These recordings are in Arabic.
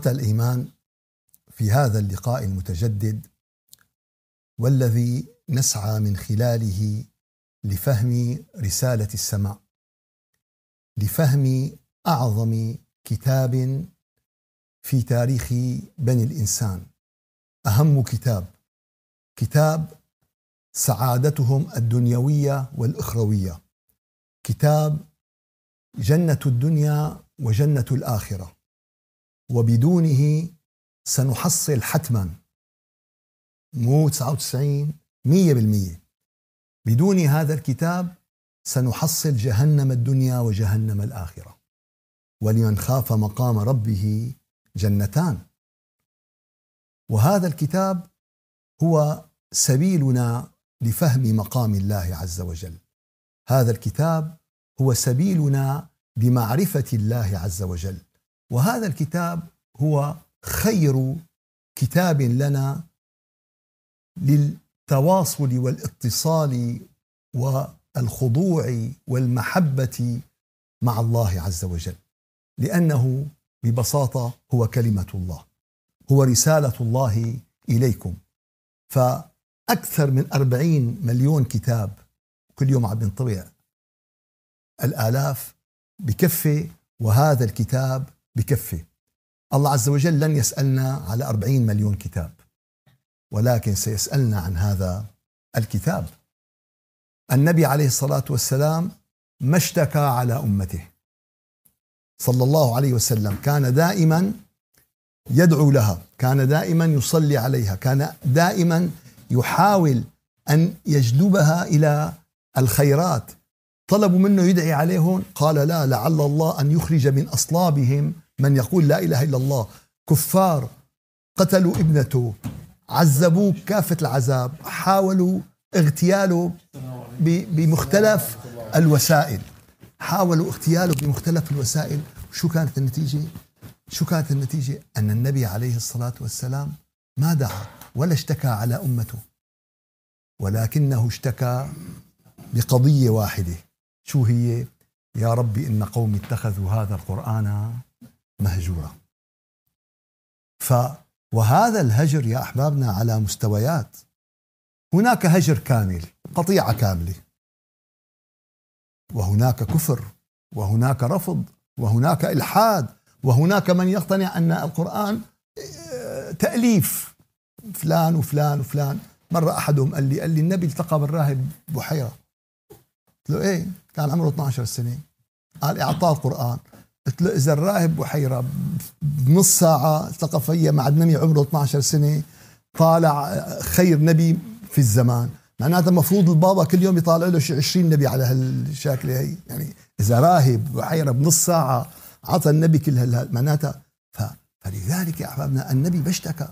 إخوة الإيمان في هذا اللقاء المتجدد والذي نسعى من خلاله لفهم رسالة السماء لفهم أعظم كتاب في تاريخ بني الإنسان أهم كتاب كتاب سعادتهم الدنيوية والأخروية كتاب جنة الدنيا وجنة الآخرة وبدونه سنحصل حتما مو 99 100% بدون هذا الكتاب سنحصل جهنم الدنيا وجهنم الآخرة ولمن خاف مقام ربه جنتان وهذا الكتاب هو سبيلنا لفهم مقام الله عز وجل هذا الكتاب هو سبيلنا بمعرفة الله عز وجل وهذا الكتاب هو خير كتاب لنا للتواصل والاتصال والخضوع والمحبه مع الله عز وجل لانه ببساطه هو كلمه الله هو رساله الله اليكم فاكثر من أربعين مليون كتاب كل يوم عم بنطبع الالاف بكفي وهذا الكتاب بكفي الله عز وجل لن يسألنا على أربعين مليون كتاب ولكن سيسألنا عن هذا الكتاب النبي عليه الصلاة والسلام ما اشتكى على أمته صلى الله عليه وسلم كان دائما يدعو لها كان دائما يصلي عليها كان دائما يحاول أن يجلبها إلى الخيرات طلبوا منه يدعي عليهم قال لا لعل الله أن يخرج من أصلابهم من يقول لا إله إلا الله كفار قتلوا ابنته عذبوه كافة العذاب حاولوا اغتياله بمختلف الوسائل حاولوا اغتياله بمختلف الوسائل شو كانت النتيجة؟ شو كانت النتيجة؟ أن النبي عليه الصلاة والسلام ما دعا ولا اشتكى على أمته ولكنه اشتكى بقضية واحدة شو هي؟ يا ربي إن قومي اتخذوا هذا القرآن مهجوره. ف وهذا الهجر يا احبابنا على مستويات. هناك هجر كامل، قطيعه كامله. وهناك كفر، وهناك رفض، وهناك الحاد، وهناك من يقتنع ان القران آه، تاليف فلان وفلان وفلان، مره احدهم قال لي قال لي النبي التقى بالراهب بحيره. قلت له ايه؟ كان عمره 12 سنه. قال اعطاه القران قلت له اذا الراهب بحيره بنص ساعه التقى فيا مع نمي عمره 12 سنه طالع آه، خير نبي في الزمان معناتها المفروض البابا كل يوم يطالع له شي 20 نبي على هالشكل هي يعني اذا راهب بحيره بنص ساعه عطى النبي كل هال معناتها ف... فلذلك يا احبابنا النبي بشتكى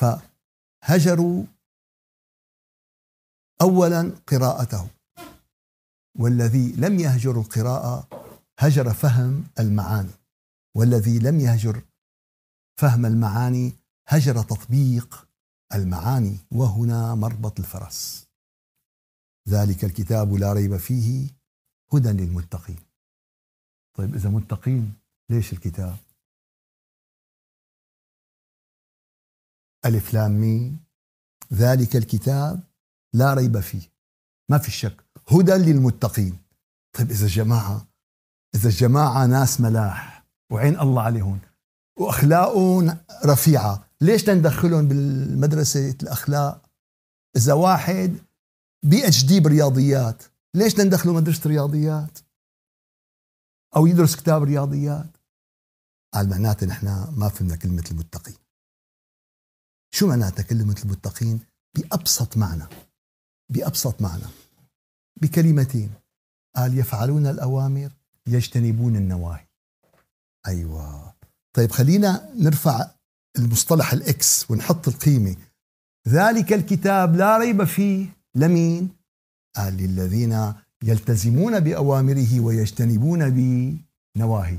فهجروا اولا قراءته والذي لم يهجر القراءه هجر فهم المعاني والذي لم يهجر فهم المعاني هجر تطبيق المعاني وهنا مربط الفرس ذلك الكتاب لا ريب فيه هدى للمتقين طيب إذا متقين ليش الكتاب ألف لام ميم ذلك الكتاب لا ريب فيه ما في شك هدى للمتقين طيب إذا جماعة إذا الجماعة ناس ملاح وعين الله عليهم وأخلاقهم رفيعة ليش لندخلهم بالمدرسة الأخلاق إذا واحد بي اتش دي برياضيات ليش لندخله مدرسة رياضيات أو يدرس كتاب رياضيات قال معناته نحن ما فهمنا كلمة المتقين شو معناتها كلمة المتقين بأبسط معنى بأبسط معنى بكلمتين قال يفعلون الأوامر يجتنبون النواهي ايوه طيب خلينا نرفع المصطلح الاكس ونحط القيمه ذلك الكتاب لا ريب فيه لمين قال للذين يلتزمون باوامره ويجتنبون بنواهي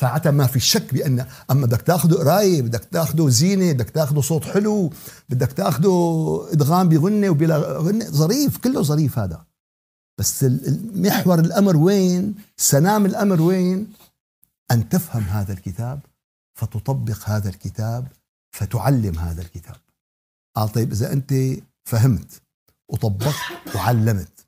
ساعتها ما في شك بان اما بدك تاخذه قرايه بدك تاخذه زينه بدك تاخذه صوت حلو بدك تاخذه ادغام بغنه وبلا غنه ظريف كله ظريف هذا بس محور الأمر وين سنام الأمر وين أن تفهم هذا الكتاب فتطبق هذا الكتاب فتعلم هذا الكتاب قال طيب إذا أنت فهمت وطبقت وعلمت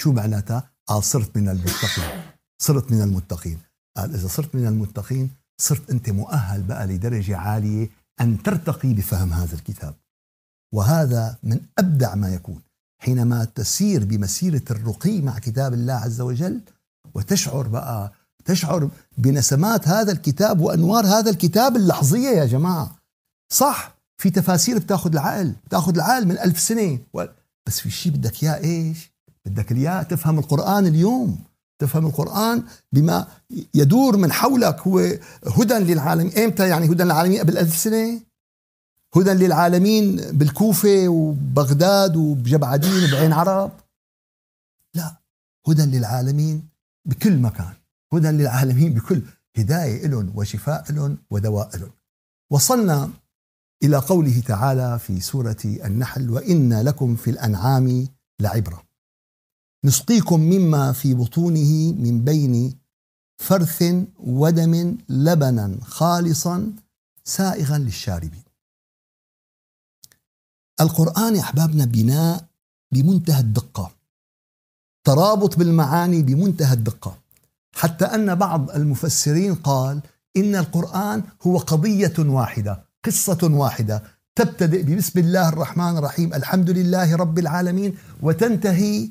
شو معناتها؟ قال صرت من المتقين صرت من المتقين قال إذا صرت من المتقين صرت أنت مؤهل بقى لدرجة عالية أن ترتقي بفهم هذا الكتاب وهذا من أبدع ما يكون حينما تسير بمسيرة الرقي مع كتاب الله عز وجل وتشعر بقى تشعر بنسمات هذا الكتاب وأنوار هذا الكتاب اللحظية يا جماعة صح في تفاسير بتاخذ العقل بتاخذ العقل من ألف سنة بس في شيء بدك إياه إيش بدك إياه تفهم القرآن اليوم تفهم القرآن بما يدور من حولك هو هدى للعالم إمتى يعني هدى للعالمين قبل ألف سنة هدى للعالمين بالكوفة وبغداد وبجبعدين وبعين عرب لا هدى للعالمين بكل مكان هدى للعالمين بكل هداية لهم وشفاء لهم ودواء لهم وصلنا إلى قوله تعالى في سورة النحل وإن لكم في الأنعام لعبرة نسقيكم مما في بطونه من بين فرث ودم لبنا خالصا سائغا للشاربين القرآن يا أحبابنا بناء بمنتهى الدقة ترابط بالمعاني بمنتهى الدقة حتى أن بعض المفسرين قال إن القرآن هو قضية واحدة قصة واحدة تبتدئ ببسم الله الرحمن الرحيم الحمد لله رب العالمين وتنتهي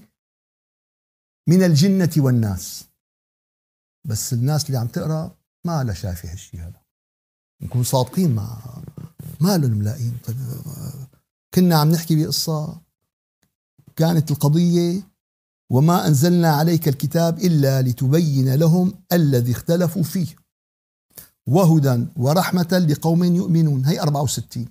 من الجنة والناس بس الناس اللي عم تقرأ ما لا شايفة هالشيء هذا نكون صادقين مع ما لهم ملاقين طيب كنا عم نحكي بقصة كانت القضية وما أنزلنا عليك الكتاب إلا لتبين لهم الذي اختلفوا فيه وهدى ورحمة لقوم يؤمنون هي 64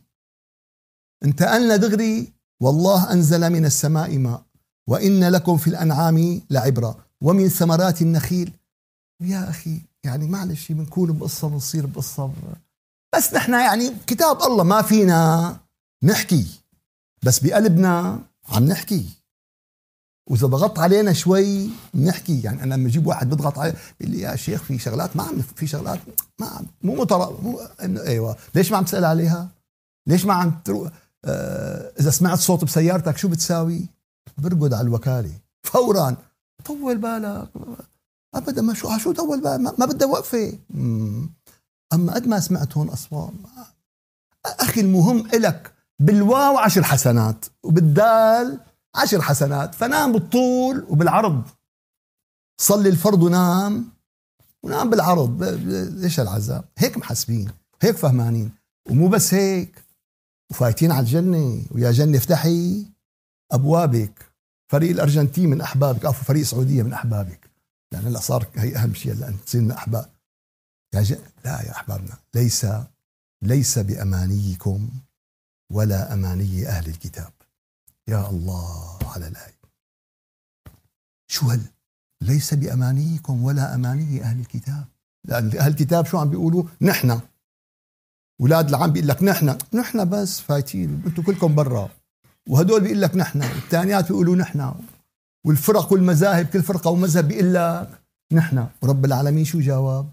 انتقلنا دغري والله أنزل من السماء ماء وإن لكم في الأنعام لعبرة ومن ثمرات النخيل يا أخي يعني معلش بنكون بقصة بنصير بقصة بس نحن يعني كتاب الله ما فينا نحكي بس بقلبنا عم نحكي واذا ضغط علينا شوي بنحكي يعني انا لما اجيب واحد بضغط علي بيقول لي يا شيخ في شغلات ما عم في شغلات ما عم مو مطر مو ايوه ليش ما عم تسال عليها؟ ليش ما عم تروح آه اذا سمعت صوت بسيارتك شو بتساوي؟ برقد على الوكاله فورا طول بالك ابدا ما شو آه، شو طول بالك ما, ما بدها وقفه اما قد ما سمعت هون اصوات اخي المهم الك بالواو عشر حسنات وبالدال عشر حسنات فنام بالطول وبالعرض صلي الفرض ونام ونام بالعرض ليش العذاب هيك محاسبين هيك فهمانين ومو بس هيك وفايتين على الجنة ويا جنة افتحي أبوابك فريق الأرجنتين من أحبابك عفوا فريق السعودية من أحبابك لأن هلا صار هي أهم شيء هلا تصير من أحباب يا جن... لا يا أحبابنا ليس ليس بأمانيكم ولا أماني أهل الكتاب يا الله على الآية شو هل ليس بأمانيكم ولا أماني أهل الكتاب لأن أهل الكتاب شو عم بيقولوا نحن ولاد العم بيقول لك نحن نحن بس فايتين انتم كلكم برا وهدول بيقول لك نحن الثانيات بيقولوا نحن والفرق والمذاهب كل فرقة ومذهب بيقول لك نحن ورب العالمين شو جواب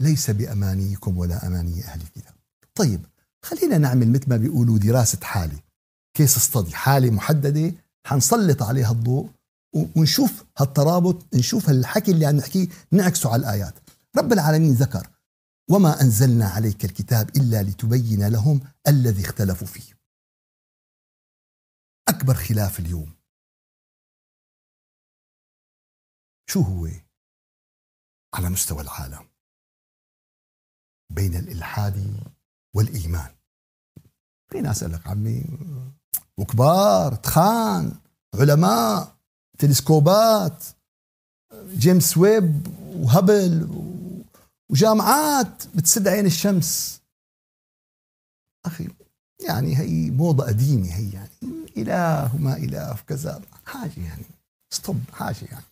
ليس بأمانيكم ولا أماني أهل الكتاب طيب خلينا نعمل مثل ما بيقولوا دراسة حالة كيس استدي حالة محددة حنسلط عليها الضوء ونشوف هالترابط نشوف هالحكي اللي عم نحكيه نعكسه على الآيات رب العالمين ذكر وما أنزلنا عليك الكتاب إلا لتبين لهم الذي اختلفوا فيه أكبر خلاف اليوم شو هو على مستوى العالم بين الإلحاد والإيمان في ناس قال لك عمي وكبار تخان علماء تلسكوبات جيمس ويب وهبل وجامعات بتسد عين الشمس اخي يعني هي موضه قديمه هي يعني اله وما اله وكذا حاجه يعني ستوب حاجه يعني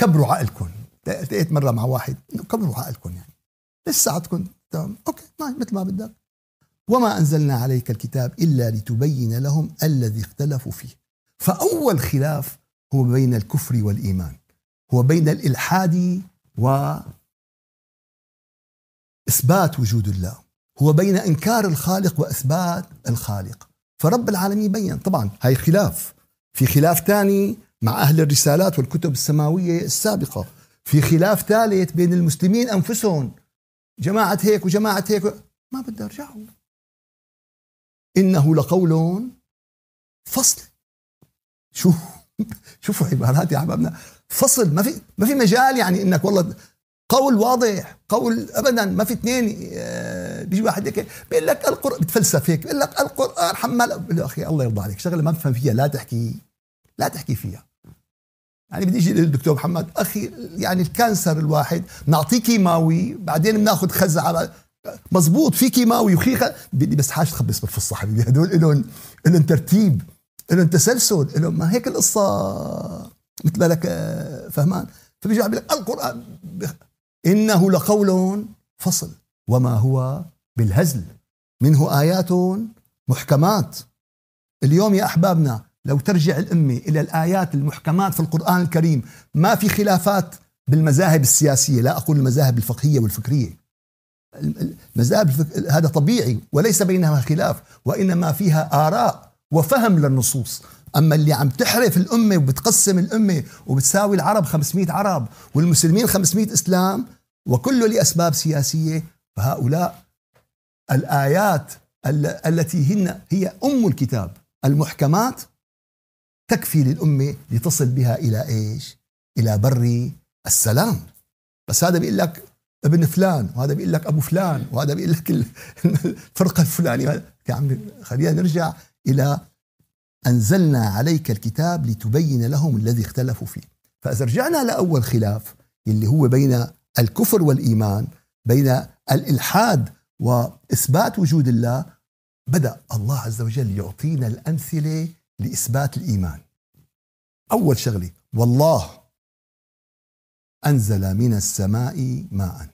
كبروا عقلكم التقيت مره مع واحد كبروا عقلكم يعني لسه عندكم اوكي ماشي مثل ما بدك وما أنزلنا عليك الكتاب إلا لتبين لهم الذي اختلفوا فيه فأول خلاف هو بين الكفر والإيمان هو بين الإلحاد و إثبات وجود الله هو بين إنكار الخالق وإثبات الخالق فرب العالمين بين طبعا هاي خلاف في خلاف ثاني مع أهل الرسالات والكتب السماوية السابقة في خلاف ثالث بين المسلمين أنفسهم جماعة هيك وجماعة هيك ما بدي أرجعهم إنه لقول فصل شوف شوفوا عبارات يا احبابنا فصل ما في ما في مجال يعني انك والله قول واضح قول ابدا ما في اثنين آه، بيجي واحد هيك بيقول لك القران بتفلسف هيك بيقول لك القران حمال بقول له اخي الله يرضى عليك شغله ما بفهم فيها لا تحكي لا تحكي فيها يعني بدي اجي للدكتور محمد اخي يعني الكانسر الواحد نعطيه كيماوي بعدين بناخذ خزعه مضبوط في كيماوي وخيخه بس حاجه تخبص بالفصة حبيبي هدول إلهم إلهم ترتيب إلهم تسلسل إلهم ما هيك القصه مثل لك آه، فهمان فبيجي عم لك القران انه لقول فصل وما هو بالهزل منه ايات محكمات اليوم يا احبابنا لو ترجع الامه الى الايات المحكمات في القران الكريم ما في خلافات بالمذاهب السياسيه لا اقول المذاهب الفقهيه والفكريه مذاهب هذا طبيعي وليس بينها خلاف وإنما فيها آراء وفهم للنصوص أما اللي عم تحرف الأمة وبتقسم الأمة وبتساوي العرب 500 عرب والمسلمين 500 إسلام وكله لأسباب سياسية فهؤلاء الآيات التي هن هي أم الكتاب المحكمات تكفي للأمة لتصل بها إلى إيش؟ إلى بر السلام بس هذا بيقول لك ابن فلان وهذا بيقول لك ابو فلان وهذا بيقول لك الفرقه الفلانيه يا عمي خلينا نرجع الى انزلنا عليك الكتاب لتبين لهم الذي اختلفوا فيه فاذا رجعنا لاول خلاف اللي هو بين الكفر والايمان بين الالحاد واثبات وجود الله بدا الله عز وجل يعطينا الامثله لاثبات الايمان اول شغله والله انزل من السماء ماء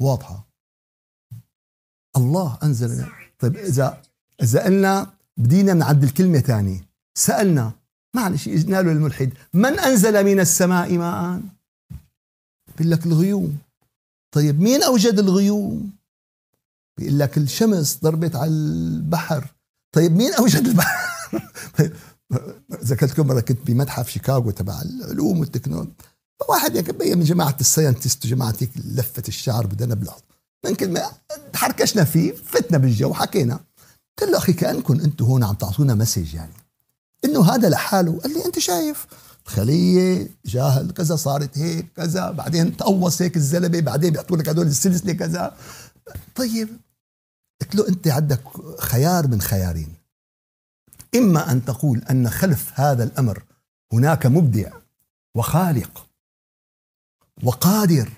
واضحه الله انزل طيب اذا اذا قلنا بدينا نعدل كلمه ثانيه سالنا معلش اجنا له الملحد من انزل من السماء ماء بيقول لك الغيوم طيب مين اوجد الغيوم بيقول لك الشمس ضربت على البحر طيب مين اوجد البحر طيب، ذكرت لكم مره كنت بمتحف شيكاغو تبع العلوم والتكنولوجيا واحد يعني من جماعه الساينتست وجماعه هيك لفت الشعر بدنا بلحظه من كلمه حركشنا فيه فتنا بالجو حكينا قلت له اخي كانكم انتم هون عم تعطونا مسج يعني انه هذا لحاله قال لي انت شايف الخليه جاهل كذا صارت هيك كذا بعدين تقوص هيك الزلمه بعدين بيعطوا لك هدول السلسله كذا طيب قلت له انت عندك خيار من خيارين اما ان تقول ان خلف هذا الامر هناك مبدع وخالق وقادر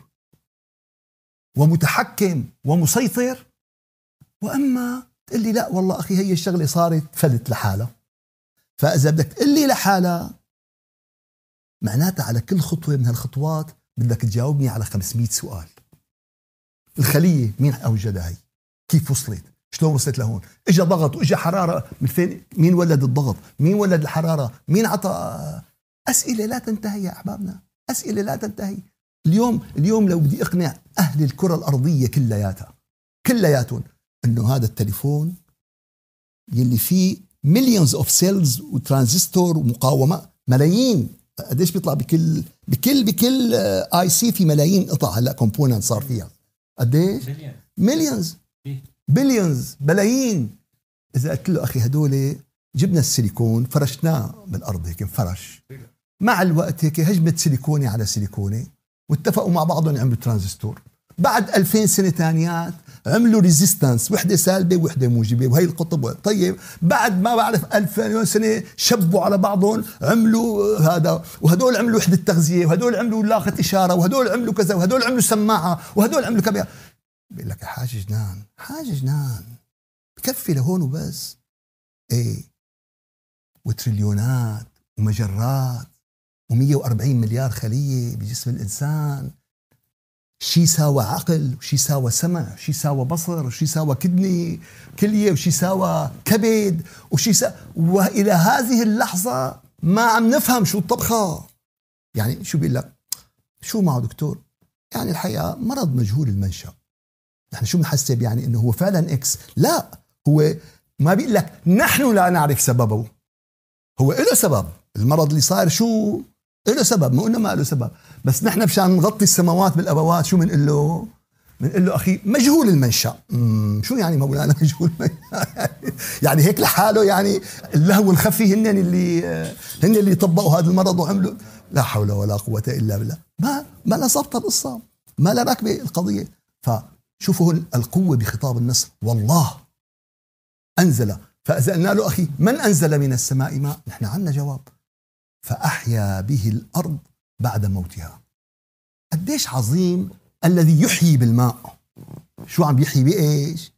ومتحكم ومسيطر واما تقول لي لا والله اخي هي الشغله صارت فلت لحالها فاذا بدك تقول لي لحالها معناتها على كل خطوه من هالخطوات بدك تجاوبني على 500 سؤال الخليه مين اوجدها هي كيف وصلت شلون وصلت لهون اجى ضغط واجى حراره من فين مين ولد الضغط مين ولد الحراره مين عطى اسئله لا تنتهي يا احبابنا اسئله لا تنتهي اليوم اليوم لو بدي اقنع اهل الكره الارضيه كلياتها كلياتهم انه هذا التليفون يلي فيه مليونز اوف سيلز وترانزستور ومقاومه ملايين قديش بيطلع بكل بكل بكل اي آه، سي في ملايين قطع هلا كومبوننت صار فيها قديش؟ مليونز إيه. بليونز ملايين اذا قلت له اخي هدول جبنا السيليكون فرشناه بالارض هيك فرش إيه. مع الوقت هيك هجمه سيليكوني على سيليكوني واتفقوا مع بعضهم يعملوا ترانزستور بعد 2000 سنه ثانيات عملوا ريزيستانس وحده سالبه وحده موجبه وهي القطب طيب بعد ما بعرف 2000 سنه شبوا على بعضهم عملوا هذا وهدول عملوا وحده تغذيه وهدول عملوا لاقه اشاره وهدول عملوا كذا وهدول عملوا سماعه وهدول عملوا كذا بقول لك حاجه جنان حاجه جنان بكفي لهون وبس ايه وتريليونات ومجرات و140 مليار خليه بجسم الانسان شي ساوى عقل وشي ساوى سمع وشي ساوى بصر وشي ساوى كدني كليه وشي ساوى كبد وشي سا... والى هذه اللحظه ما عم نفهم شو الطبخه يعني شو بيقول لك شو معه دكتور يعني الحقيقه مرض مجهول المنشا نحن شو بنحسب يعني انه هو فعلا اكس لا هو ما بيقول لك نحن لا نعرف سببه هو له سبب المرض اللي صار شو له سبب مو انه ما له سبب بس نحن مشان نغطي السماوات بالابوات شو بنقول له؟ بنقول له اخي مجهول المنشا شو يعني مولانا مجهول المنشا يعني هيك لحاله يعني اللهو الخفي هن اللي هن اللي طبقوا هذا المرض وعملوا لا حول ولا قوه الا بالله ما ما لا ظابطه القصه ما لا راكبه القضيه فشوفوا هون القوه بخطاب النصر والله انزل فاذا قلنا له اخي من انزل من السماء ماء نحن عندنا جواب فأحيا به الأرض بعد موتها قديش عظيم الذي يحيي بالماء شو عم يحيي بإيش؟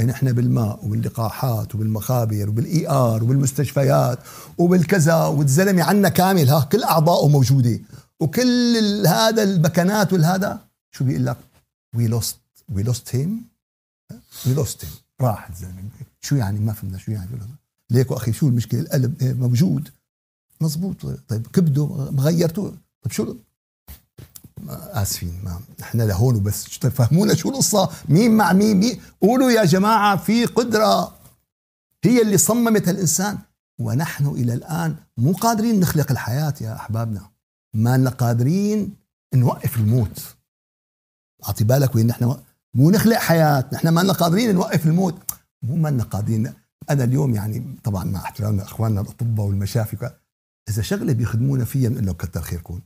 نحن يعني بالماء وباللقاحات وبالمخابر وبالاي ار وبالمستشفيات وبالكذا والزلمه عنا كامل ها كل اعضائه موجوده وكل هذا المكانات والهذا شو بيقول لك وي لوست وي لوست هيم وي لوست هيم راح الزلمه شو يعني ما فهمنا شو يعني ليكو اخي شو المشكله القلب موجود مضبوط طيب كبده غيرتوه طيب شو اسفين ما احنا لهون وبس فهمونا شو القصه مين مع مين, مين قولوا يا جماعه في قدره هي اللي صممت الانسان ونحن الى الان مو قادرين نخلق الحياه يا احبابنا ما لنا قادرين نوقف الموت اعطي بالك وين نحن مو نخلق حياه نحن ما لنا قادرين نوقف الموت مو ما لنا قادرين انا اليوم يعني طبعا مع احترامنا اخواننا الاطباء والمشافي اذا شغله بيخدمونا فيها بنقول لهم كتر خيركم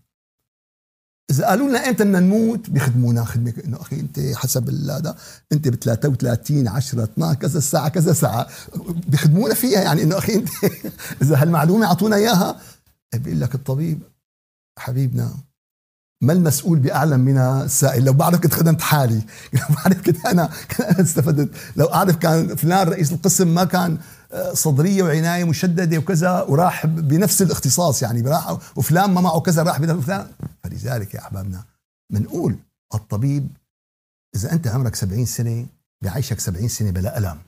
اذا قالوا لنا امتى بدنا نموت بيخدمونا خدمه انه اخي انت حسب هذا انت ب 33 10 12 كذا الساعه كذا ساعه بيخدمونا فيها يعني انه اخي انت اذا هالمعلومه اعطونا اياها إيه، بيقول لك الطبيب حبيبنا ما المسؤول باعلم من السائل لو بعرف كنت خدمت حالي لو بعرف كنت انا انا استفدت لو اعرف كان فلان رئيس القسم ما كان صدريه وعنايه مشدده وكذا وراح بنفس الاختصاص يعني راح وفلان ما معه كذا راح فلان فلذلك يا احبابنا بنقول الطبيب اذا انت عمرك 70 سنه بعيشك 70 سنه بلا الم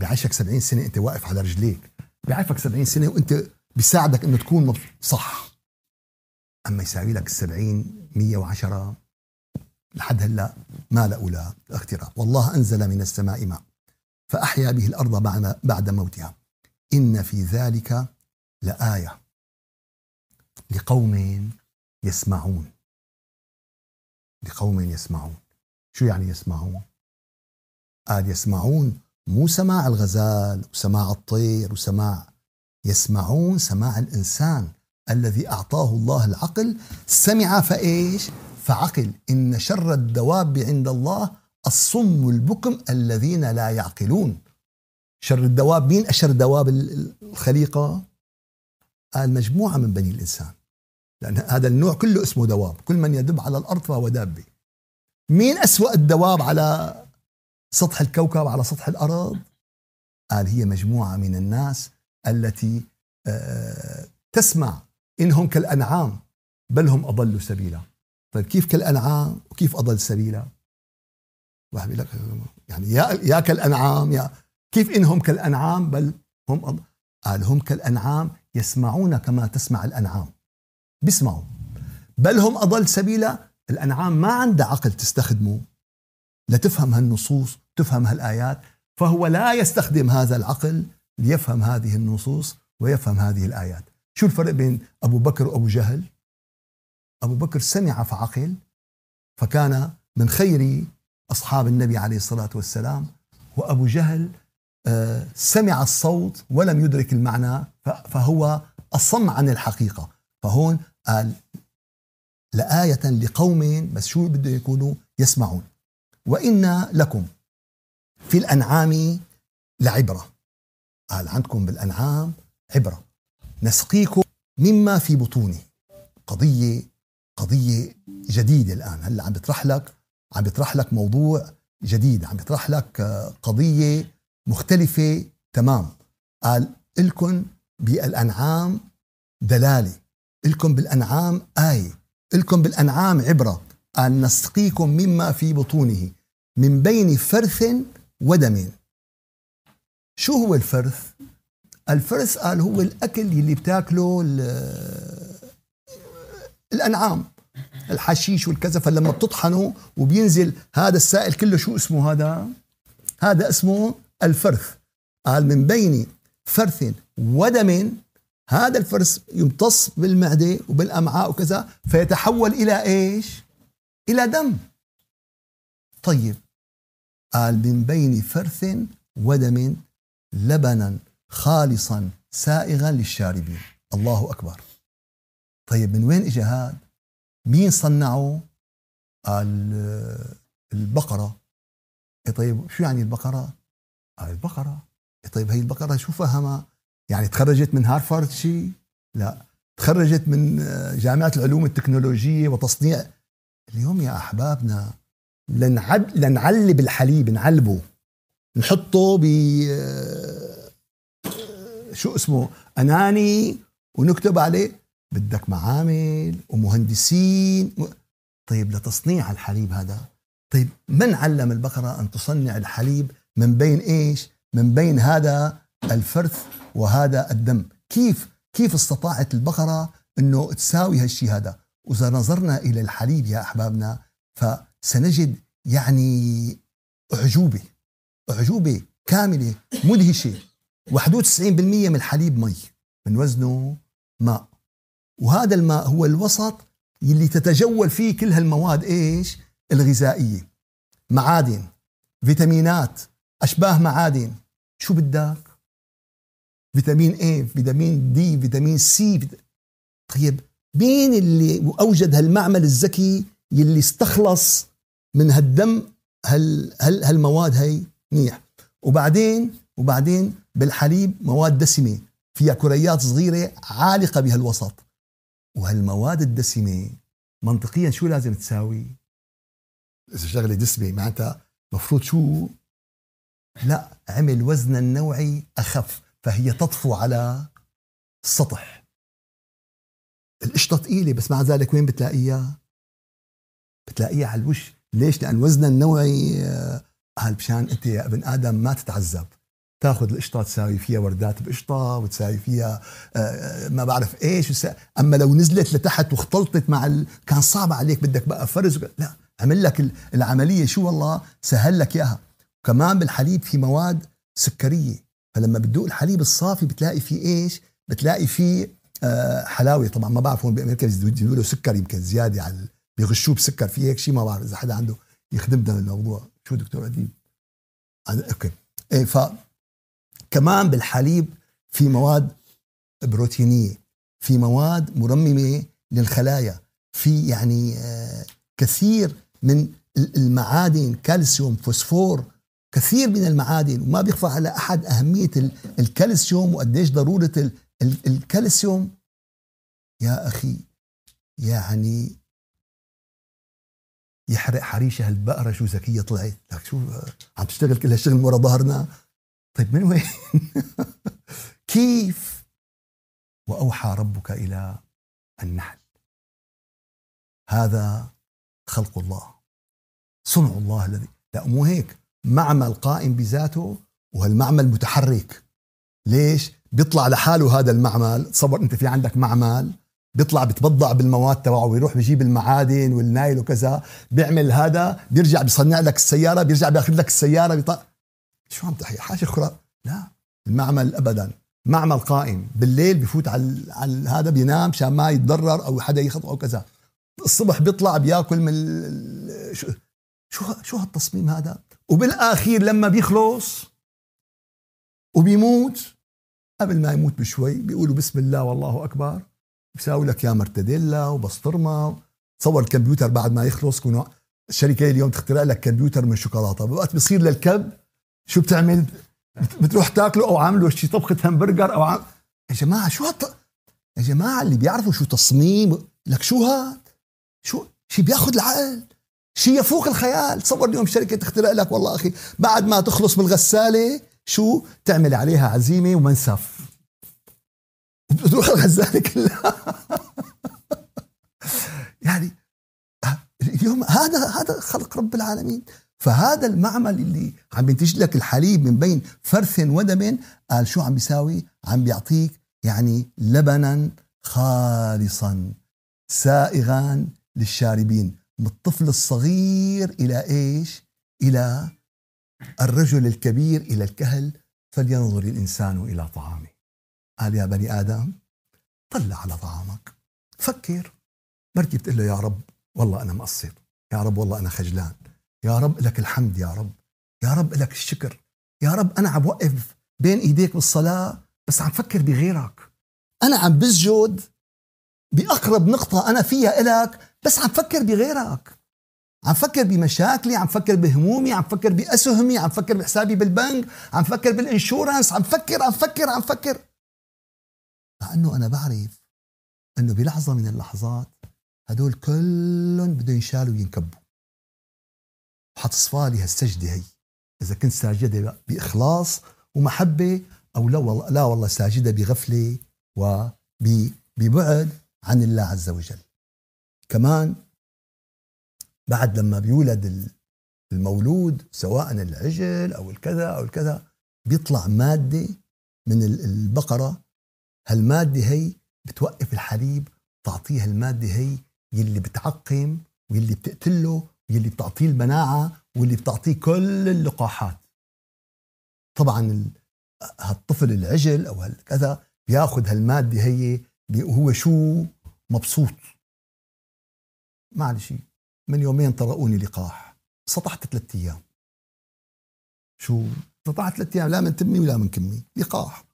بعيشك 70 سنه انت واقف على رجليك بعيشك 70 سنه وانت بيساعدك انه تكون صح اما يساوي لك 70 110 لحد هلا ما لقوا لها اختراع والله انزل من السماء ماء فأحيا به الأرض بعد, بعد موتها إن في ذلك لآية لقوم يسمعون لقوم يسمعون شو يعني يسمعون؟ قال يسمعون مو سماع الغزال وسماع الطير وسماع يسمعون سماع الإنسان الذي أعطاه الله العقل سمع فإيش؟ فعقل إن شر الدواب عند الله الصم البكم الذين لا يعقلون شر الدواب مين أشر دواب الخليقة قال مجموعة من بني الإنسان لأن هذا النوع كله اسمه دواب كل من يدب على الأرض فهو دابة مين أسوأ الدواب على سطح الكوكب على سطح الأرض قال هي مجموعة من الناس التي آه، تسمع إنهم كالأنعام بل هم أضلوا سبيلا طيب كيف كالأنعام وكيف أضل سبيلا راح بيقول لك يعني يا يا كالانعام يا كيف انهم كالانعام بل هم قال هم كالانعام يسمعون كما تسمع الانعام بيسمعوا بل هم اضل سبيلا الانعام ما عندها عقل تستخدمه لتفهم هالنصوص تفهم هالايات فهو لا يستخدم هذا العقل ليفهم هذه النصوص ويفهم هذه الايات شو الفرق بين ابو بكر وابو جهل ابو بكر سمع فعقل فكان من خير أصحاب النبي عليه الصلاة والسلام وأبو جهل آه، سمع الصوت ولم يدرك المعنى فهو أصم عن الحقيقة فهون قال لآية لقوم بس شو بده يكونوا يسمعون وإن لكم في الأنعام لعبرة قال عندكم بالأنعام عبرة نسقيكم مما في بطونه قضية قضية جديدة الآن هلا عم بطرح لك عم يطرح لك موضوع جديد عم يطرح لك آه، قضية مختلفة تمام قال لكم بالأنعام دلالة لكم بالأنعام آية لكم بالأنعام عبرة قال نسقيكم مما في بطونه من بين فرث ودم شو هو الفرث؟ الفرث قال هو الأكل اللي بتاكله آه، الأنعام الحشيش والكذا فلما بتطحنه وبينزل هذا السائل كله شو اسمه هذا؟ هذا اسمه الفرث قال من بين فرث ودم هذا الفرث يمتص بالمعدة وبالأمعاء وكذا فيتحول إلى إيش؟ إلى دم طيب قال من بين فرث ودم لبنا خالصا سائغا للشاربين الله أكبر طيب من وين إجا هذا؟ مين صنعه؟ قال البقرة إيه طيب شو يعني البقرة؟ قال آه، البقرة إيه طيب هي البقرة شو فهمها؟ يعني تخرجت من هارفارد شيء؟ لا تخرجت من آه، جامعة العلوم التكنولوجية وتصنيع اليوم يا أحبابنا لنعب لنعلب الحليب نعلبه نحطه ب آه، شو اسمه أناني ونكتب عليه بدك معامل ومهندسين طيب لتصنيع الحليب هذا طيب من علم البقرة أن تصنع الحليب من بين إيش من بين هذا الفرث وهذا الدم كيف كيف استطاعت البقرة أنه تساوي هالشيء هذا وإذا نظرنا إلى الحليب يا أحبابنا فسنجد يعني أعجوبة أعجوبة كاملة و91% من الحليب مي من وزنه ماء وهذا الماء هو الوسط اللي تتجول فيه كل هالمواد ايش؟ الغذائيه معادن فيتامينات اشباه معادن شو بدك؟ فيتامين اي فيتامين دي فيتامين سي طيب مين اللي اوجد هالمعمل الذكي يلي استخلص من هالدم هال هال هالمواد هي منيح وبعدين وبعدين بالحليب مواد دسمه فيها كريات صغيره عالقه بهالوسط وهالمواد الدسمه منطقيا شو لازم تساوي؟ اذا شغله دسمه معناتها مفروض شو؟ لا عمل وزنا النوعي اخف فهي تطفو على السطح القشطه ثقيله بس مع ذلك وين بتلاقيها؟ بتلاقيها على الوش ليش؟ لان وزنها النوعي قال آه، مشان انت يا ابن ادم ما تتعذب تاخذ القشطه تساوي فيها وردات بقشطه وتساوي فيها آه، آه، ما بعرف ايش اما لو نزلت لتحت واختلطت مع ال... كان صعب عليك بدك بقى فرز وك... لا عمل لك العمليه شو والله سهل لك اياها كمان بالحليب في مواد سكريه فلما بتدوق الحليب الصافي بتلاقي فيه ايش بتلاقي فيه آه، حلاوه طبعا ما بعرف هون بامريكا بيزيدوا له سكر يمكن زياده على بيغشوه بسكر في هيك شيء ما بعرف اذا حدا عنده يخدمنا بالموضوع شو دكتور اديب اوكي ايه ف كمان بالحليب في مواد بروتينيه في مواد مرممه للخلايا في يعني آه، كثير من المعادن كالسيوم فوسفور كثير من المعادن وما بيخفى على احد اهميه الكالسيوم وقديش ضروره الكالسيوم يا اخي يعني يحرق حريشه هالبقره شو ذكيه طلعت لك شو عم تشتغل كل هالشغل ورا ظهرنا طيب من وين؟ كيف؟ وأوحى ربك إلى النحل هذا خلق الله صنع الله الذي لا مو هيك معمل قائم بذاته وهالمعمل متحرك ليش؟ بيطلع لحاله هذا المعمل تصور انت في عندك معمل بيطلع بتبضع بالمواد تبعه ويروح بجيب المعادن والنايل وكذا بيعمل هذا بيرجع بيصنع لك السياره بيرجع بياخذ لك السياره بيطلع شو عم تحكي حاشي خرا لا المعمل ابدا معمل قائم بالليل بفوت على, على هذا بينام عشان ما يتضرر او حدا يخطئه او كذا الصبح بيطلع بياكل من شو شو شو هالتصميم هذا وبالاخير لما بيخلص وبيموت قبل ما يموت بشوي بيقولوا بسم الله والله اكبر بيساوي لك يا مرتديلا وبسطرمه تصور الكمبيوتر بعد ما يخلص كونه الشركه اليوم تخترع لك كمبيوتر من شوكولاته بوقت بيصير للكب شو بتعمل؟ بتروح تاكله او عامله شي طبخه همبرجر او عامل يا جماعه شو هالط... يا جماعه اللي بيعرفوا شو تصميم لك شو هاد؟ شو شي بياخذ العقل شي يفوق الخيال تصور اليوم شركه تخترع لك والله اخي بعد ما تخلص من الغساله شو تعمل عليها عزيمه ومنسف بتروح الغزاله كلها يعني آه، اليوم هذا هذا خلق رب العالمين فهذا المعمل اللي عم بينتج لك الحليب من بين فرث ودم قال شو عم بيساوي عم بيعطيك يعني لبنا خالصا سائغا للشاربين من الطفل الصغير الى ايش الى الرجل الكبير الى الكهل فلينظر الانسان الى طعامه قال يا بني ادم طلع على طعامك فكر بركي بتقول له يا رب والله انا مقصر يا رب والله انا خجلان يا رب لك الحمد يا رب يا رب لك الشكر يا رب أنا عم بوقف بين إيديك بالصلاة بس عم فكر بغيرك أنا عم بسجد بأقرب نقطة أنا فيها إلك بس عم فكر بغيرك عم فكر بمشاكلي عم فكر بهمومي عم فكر بأسهمي عم فكر بحسابي بالبنك عم فكر بالإنشورنس عم فكر عم فكر عم فكر مع أنه أنا بعرف أنه بلحظة من اللحظات هدول كلهم بدهم ينشالوا وينكبوا وحتصفى لي هالسجدة هي إذا كنت ساجدة بإخلاص ومحبة أو لا والله لا والله ساجدة بغفلة وببعد عن الله عز وجل كمان بعد لما بيولد المولود سواء العجل أو الكذا أو الكذا بيطلع مادة من البقرة هالمادة هي بتوقف الحليب تعطيها المادة هي يلي بتعقم ويلي بتقتله يلي بتعطيه المناعة واللي بتعطيه كل اللقاحات طبعا هالطفل العجل أو هالكذا بياخذ هالمادة هي وهو شو مبسوط معلش من يومين طرقوني لقاح سطحت ثلاث أيام شو سطحت ثلاث أيام لا من تمي ولا من كمي لقاح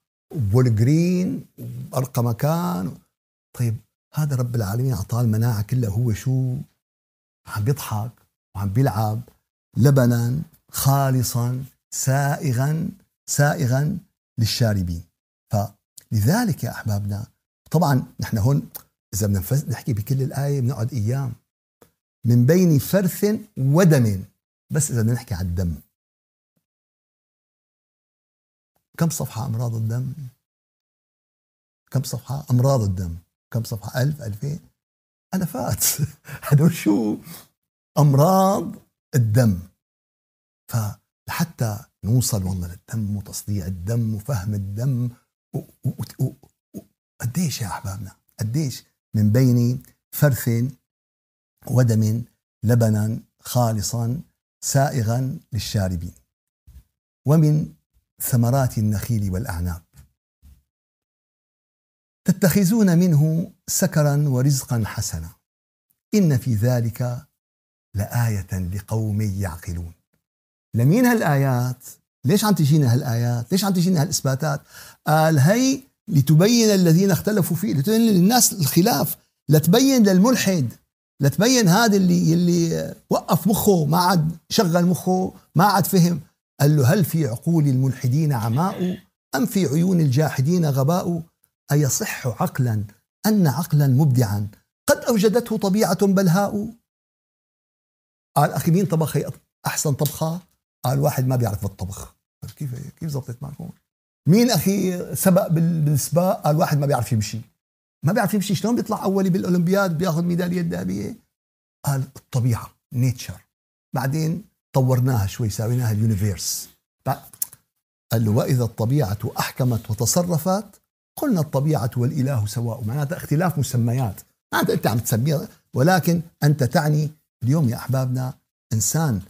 والجرين وأرقى مكان طيب هذا رب العالمين أعطاه المناعة كلها هو شو عم بيضحك وعم بيلعب لبنا خالصا سائغا سائغا للشاربين فلذلك يا أحبابنا طبعا نحن هون إذا بدنا نحكي بكل الآية بنقعد أيام من بين فرث ودم بس إذا بدنا نحكي عن الدم كم صفحة أمراض الدم؟ كم صفحة أمراض الدم؟ كم صفحة ألف ألفين؟ أنا فات هدول شو امراض الدم فحتى نوصل والله للدم وتصديع الدم وفهم الدم قديش يا احبابنا قديش من بين فرث ودم لبنا خالصا سائغا للشاربين ومن ثمرات النخيل والاعناب تتخذون منه سكرا ورزقا حسنا ان في ذلك لآية لقوم يعقلون لمين هالآيات؟ ليش عم تجينا هالآيات؟ ليش عم تجينا هالإثباتات؟ قال هي لتبين الذين اختلفوا فيه لتبين للناس الخلاف لتبين للملحد لتبين هذا اللي اللي وقف مخه ما عاد شغل مخه ما عاد فهم قال له هل في عقول الملحدين عماء أم في عيون الجاحدين غباء أيصح عقلا أن عقلا مبدعا قد أوجدته طبيعة بلهاء قال اخي مين طبخ هي احسن طبخه؟ قال واحد ما بيعرف بالطبخ طيب كيف هي؟ كيف زبطت معكم؟ مين اخي سبق بالسباق؟ قال واحد ما بيعرف يمشي ما بيعرف يمشي شلون بيطلع اولي بالاولمبياد بياخذ ميداليه ذهبيه؟ قال الطبيعه نيتشر بعدين طورناها شوي سويناها اليونيفيرس قال له واذا الطبيعه احكمت وتصرفت قلنا الطبيعه والاله سواء معناتها اختلاف مسميات معناتها انت عم تسميها ولكن انت تعني اليوم يا أحبابنا إنسان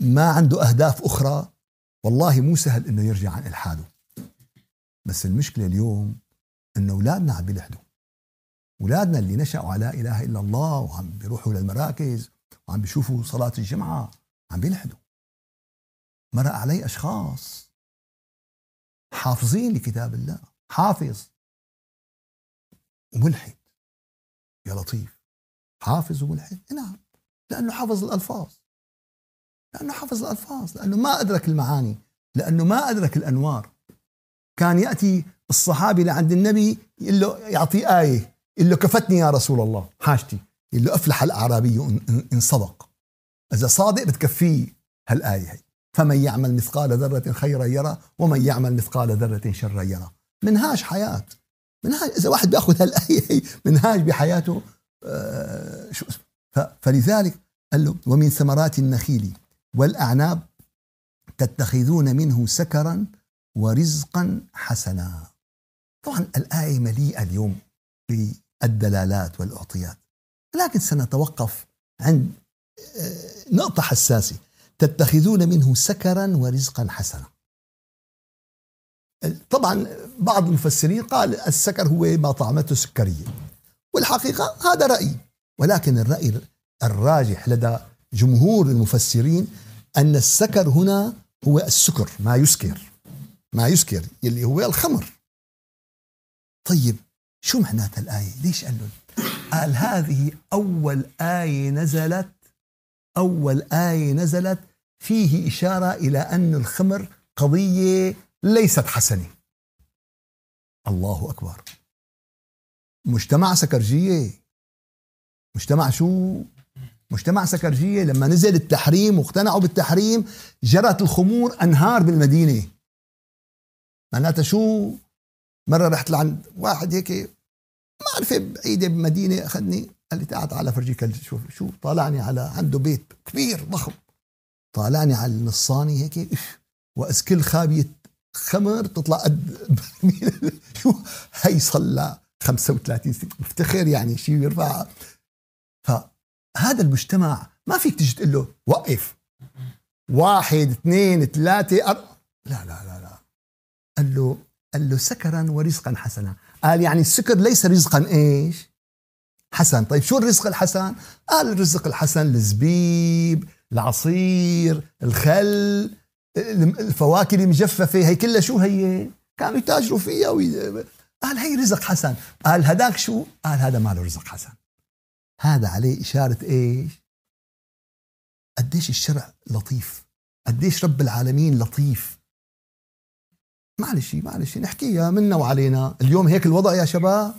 ما عنده أهداف أخرى والله مو سهل إنه يرجع عن إلحاده بس المشكلة اليوم إنه أولادنا عم بيلحدوا أولادنا اللي نشأوا على إله إلا الله وعم بيروحوا للمراكز وعم بيشوفوا صلاة الجمعة عم بيلحدوا مرق علي أشخاص حافظين لكتاب الله حافظ وملحد يا لطيف حافظ وملحد نعم لأنه حفظ الألفاظ لأنه حفظ الألفاظ لأنه ما أدرك المعاني لأنه ما أدرك الأنوار كان يأتي الصحابي لعند النبي يقول له يعطيه آية يقول له كفتني يا رسول الله حاجتي يقول له أفلح الأعرابي إن صدق إذا صادق بتكفيه هالآية هي فمن يعمل مثقال ذرة خيرا يرى ومن يعمل مثقال ذرة شرا يرى منهاج حياة منهاج إذا واحد بياخذ هالآية هي منهاج بحياته آه، شو اسمه فلذلك قال له ومن ثمرات النخيل والأعناب تتخذون منه سكرا ورزقا حسنا طبعا الآية مليئة اليوم بالدلالات والأعطيات لكن سنتوقف عند آه، نقطة حساسة تتخذون منه سكرا ورزقا حسنا طبعا بعض المفسرين قال السكر هو ما طعمته سكرية والحقيقة هذا رأي ولكن الرأي الراجح لدى جمهور المفسرين أن السكر هنا هو السكر ما يسكر ما يسكر اللي هو الخمر طيب شو معناتها الآية ليش قال له قال هذه أول آية نزلت أول آية نزلت فيه إشارة إلى أن الخمر قضية ليست حسنة الله أكبر مجتمع سكرجية مجتمع شو مجتمع سكرجية لما نزل التحريم واقتنعوا بالتحريم جرت الخمور أنهار بالمدينة معناتها شو مرة رحت لعند واحد هيك عرف بعيدة بمدينة أخذني قال لي تعال على فرجيك شوف شو طالعني على عنده بيت كبير ضخم طالعني على النصاني هيك واسكل خابية خمر تطلع قد شو هي صلى 35 سنة بفتخر يعني شيء بيرفع هذا المجتمع ما فيك تيجي تقول له وقف واحد اثنين ثلاثة أر... لا لا لا لا قال له قال له سكرا ورزقا حسنا قال يعني السكر ليس رزقا ايش حسن طيب شو الرزق الحسن قال الرزق الحسن الزبيب العصير الخل الفواكه المجففة هي كلها شو هي كانوا يتاجروا فيها وي... قال هي رزق حسن قال هداك شو قال هذا ما له رزق حسن هذا عليه إشارة إيش قديش الشرع لطيف قديش رب العالمين لطيف معلش معلش نحكيها منا وعلينا اليوم هيك الوضع يا شباب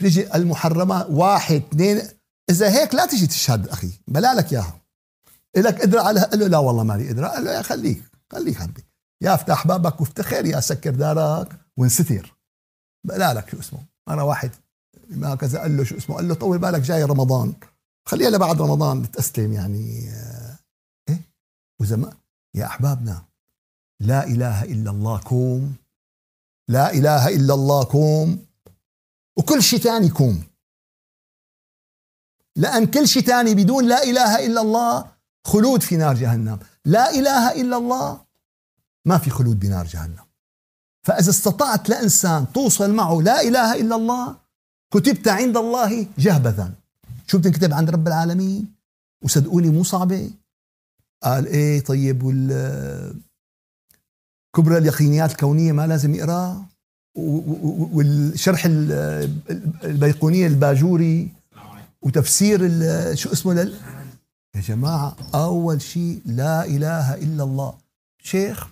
بتيجي المحرمة واحد اثنين إذا هيك لا تجي تشهد أخي بلالك إياها إلك قدرة على قال له لا والله مالي قدرة قال له يا خليك خليك حبي يا افتح بابك وافتخر يا سكر دارك وانستر بلا لك شو اسمه أنا واحد ما كذا قال له شو اسمه قال له طول بالك جاي رمضان خليها لبعد رمضان بتأسلم يعني آه، ايه وزمان يا احبابنا لا اله الا الله كوم لا اله الا الله كوم وكل شيء ثاني كوم لأن كل شيء ثاني بدون لا إله إلا الله خلود في نار جهنم لا إله إلا الله ما في خلود بنار جهنم فإذا استطعت لإنسان توصل معه لا إله إلا الله كتبت عند الله جهبذا شو بتنكتب عند رب العالمين وصدقوني مو صعبة قال ايه طيب وال كبرى اليقينيات الكونية ما لازم يقرأ والشرح البيقونية الباجوري وتفسير شو اسمه لل... يا جماعة أول شيء لا إله إلا الله شيخ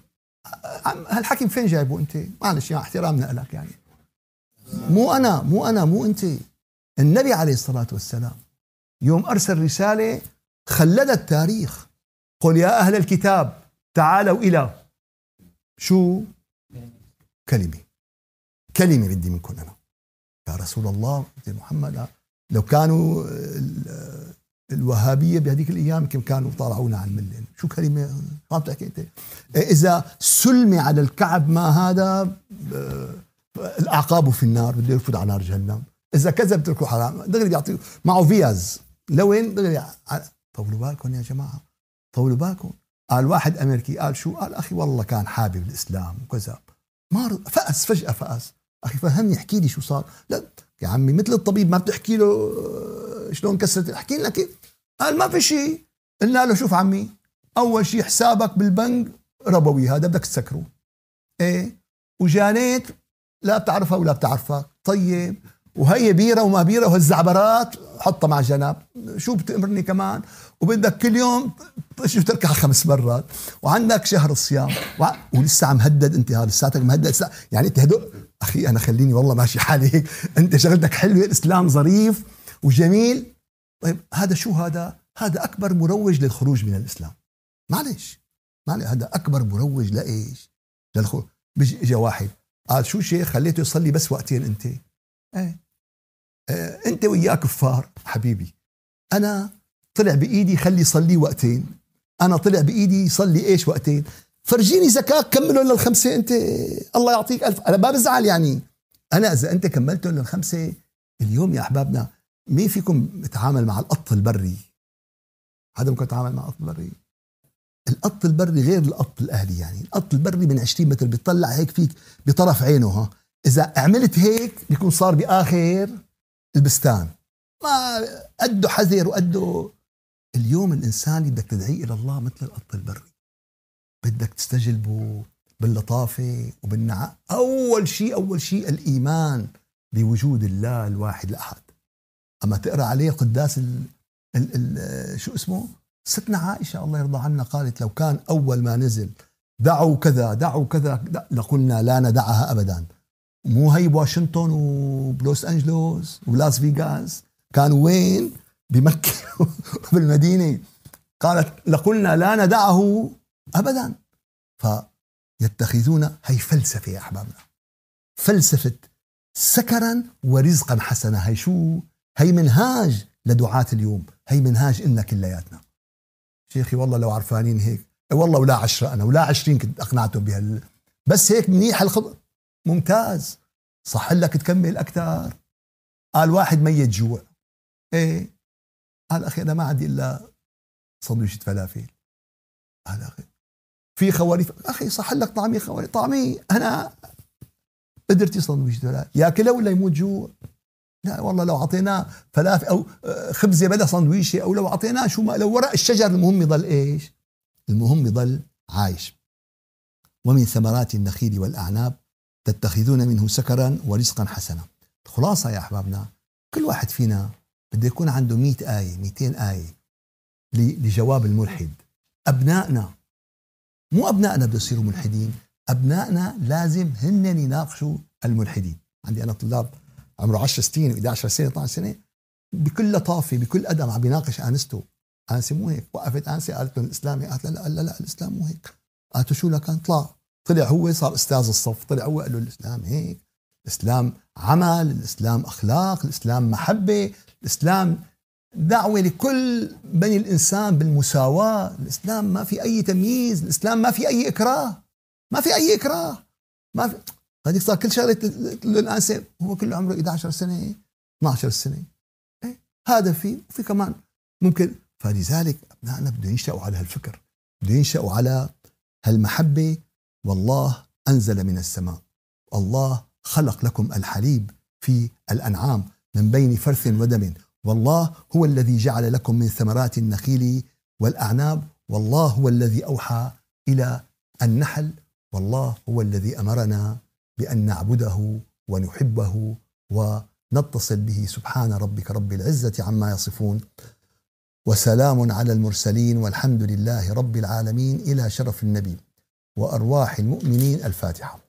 هالحكي فين جايبه أنت معلش يا احترامنا لك يعني مو أنا مو أنا مو أنت النبي عليه الصلاة والسلام يوم أرسل رسالة خلد التاريخ قل يا أهل الكتاب تعالوا إلى شو كلمة كلمة بدي منكم أنا يا رسول الله يا محمد لو كانوا الوهابيه بهذيك الايام يمكن كانوا طالعونا عن المله شو كلمه ما بتحكي انت اذا سلمي على الكعب ما هذا الاعقاب في النار بده يركض على نار جهنم اذا كذب تركه حرام دغري بيعطيه معه فيز لوين دغري طولوا بالكم يا جماعه طولوا بالكم قال واحد امريكي قال شو قال اخي والله كان حابب الاسلام وكذا ما فأس فجاه فأس اخي فهمني احكي لي شو صار لا يا عمي مثل الطبيب ما بتحكي له آه، شلون كسرت احكي لنا كيف قال ما في شيء قلنا له شوف عمي اول شيء حسابك بالبنك ربوي هذا بدك تسكره ايه وجانيت لا بتعرفها ولا بتعرفها طيب وهي بيره وما بيره وهالزعبرات حطها مع جنب شو بتأمرني كمان وبدك كل يوم شو تركع خمس مرات وعندك شهر الصيام و... ولسه عم هدد انت لساتك مهدد لسه يعني انت هدق اخي انا خليني والله ماشي حالي هيك انت شغلتك حلوه الاسلام ظريف وجميل طيب هذا شو هذا؟ هذا اكبر مروج للخروج من الاسلام معلش معلش هذا اكبر مروج لايش؟ للخروج بيجي اجى واحد قال شو شيخ خليته يصلي بس وقتين انت إيه. ايه انت وياه كفار حبيبي انا طلع بايدي خلي يصلي وقتين انا طلع بايدي يصلي ايش وقتين فرجيني زكاك كملهم للخمسه انت الله يعطيك الف انا ما بزعل يعني انا اذا انت كملتهم للخمسه اليوم يا احبابنا مين فيكم تعامل مع القط البري هذا ممكن تعامل مع القط البري القط البري غير القط الاهلي يعني القط البري من 20 متر بيطلع هيك فيك بطرف عينه ها اذا عملت هيك بيكون صار باخر البستان ما قده حذر وقده اليوم الانسان اللي بدك تدعيه الى الله مثل القط البري بدك تستجلبه باللطافه وبالنع اول شيء اول شيء الايمان بوجود الله الواحد الاحد اما تقرا عليه قداس ال... ال... ال... شو اسمه ستنا عائشة الله يرضى عنها قالت لو كان أول ما نزل دعوا كذا دعوا كذا لقلنا لا ندعها أبدا مو هي بواشنطن وبلوس أنجلوس ولاس فيغاس كانوا وين بمكة وبالمدينة قالت لقلنا لا ندعه أبدا فيتخذون هي فلسفة يا أحبابنا فلسفة سكرا ورزقا حسنا هي شو هي منهاج لدعاة اليوم هي منهاج إلنا كلياتنا شيخي والله لو عرفانين هيك إيه والله ولا عشرة أنا ولا عشرين كنت أقنعتهم بهال بس هيك منيح الخبر ممتاز صح لك تكمل أكثر قال واحد ميت جوع إيه قال أخي أنا ما عندي إلا سندويشة فلافل قال أخي في خواريف أخي صح لك طعمي خواريف طعمي أنا قدرتي سندويشة فلافل ياكلها ولا يموت جوع لا والله لو اعطيناه فلافل او آه، خبزه بلا سندويشه او لو اعطيناه شو ما لو ورق الشجر المهم يضل ايش؟ المهم يضل عايش. ومن ثمرات النخيل والاعناب تتخذون منه سكرا ورزقا حسنا. الخلاصه يا احبابنا كل واحد فينا بده يكون عنده 100 آية 200 آية لجواب الملحد أبنائنا مو أبنائنا بده يصيروا ملحدين أبنائنا لازم هن يناقشوا الملحدين عندي أنا طلاب عمره 10 سنين 11 سنه 12 سنه بكل لطافه بكل ادب عم بيناقش انسته انسه مو هيك وقفت انسه قالت له الاسلام قالت لا لا لا, لا الاسلام مو هيك قالت شو لكان طلع طلع هو صار استاذ الصف طلع هو قال له الاسلام هيك الاسلام عمل الاسلام اخلاق الاسلام محبه الاسلام دعوه لكل بني الانسان بالمساواه الاسلام ما في اي تمييز الاسلام ما في اي اكراه ما في اي اكراه ما في هذيك صار كل شغله للانسان هو كل عمره 11 سنه 12 سنه إيه؟ هذا في وفي كمان ممكن فلذلك ابنائنا بده ينشأوا على هالفكر بده ينشأوا على هالمحبه والله انزل من السماء الله خلق لكم الحليب في الانعام من بين فرث ودم والله هو الذي جعل لكم من ثمرات النخيل والاعناب والله هو الذي اوحى الى النحل والله هو الذي امرنا بأن نعبده ونحبه ونتصل به سبحان ربك رب العزة عما يصفون وسلام على المرسلين والحمد لله رب العالمين إلى شرف النبي وأرواح المؤمنين الفاتحة